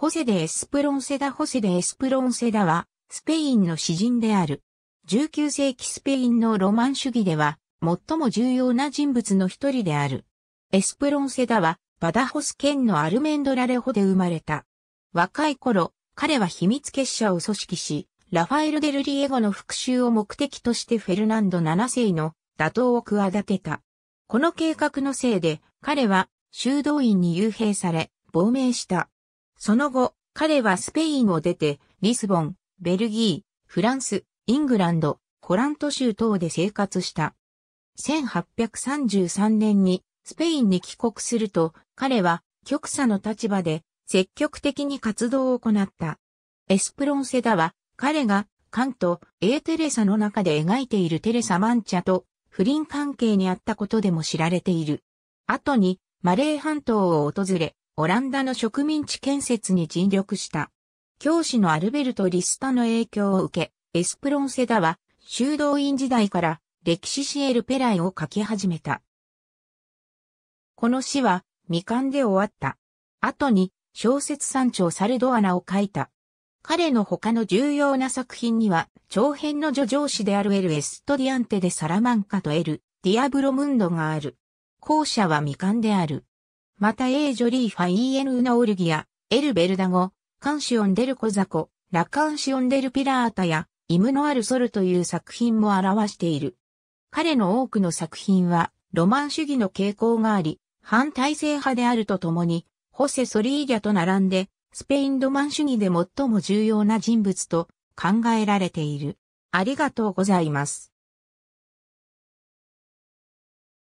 ホセデ・エスプロンセダ・ホセデ・エスプロンセダは、スペインの詩人である。19世紀スペインのロマン主義では、最も重要な人物の一人である。エスプロンセダは、バダホス県のアルメンドラレホで生まれた。若い頃、彼は秘密結社を組織し、ラファエル・デル・リエゴの復讐を目的としてフェルナンド7世の打倒を企てた。この計画のせいで、彼は修道院に幽閉され、亡命した。その後、彼はスペインを出て、リスボン、ベルギー、フランス、イングランド、コラント州等で生活した。1833年にスペインに帰国すると、彼は極左の立場で積極的に活動を行った。エスプロンセダは彼がカント、エーテレサの中で描いているテレサ・マンチャと不倫関係にあったことでも知られている。後にマレー半島を訪れ、オランダの植民地建設に尽力した。教師のアルベルト・リスタの影響を受け、エスプロンセダは修道院時代から歴史シエルペライを書き始めた。この詩は未完で終わった。後に小説山頂サルドアナを書いた。彼の他の重要な作品には、長編の叙情詩であるエル・エストディアンテでサラマンカとエル・ディアブロムンドがある。後者は未完である。またエージョリーファイエヌーナオルギア、エルベルダゴ、カンシオンデルコザコ、ラカンシオンデルピラータや、イムノアルソルという作品も表している。彼の多くの作品は、ロマン主義の傾向があり、反体制派であるとともに、ホセ・ソリーリャと並んで、スペインロマン主義で最も重要な人物と考えられている。ありがとうございます。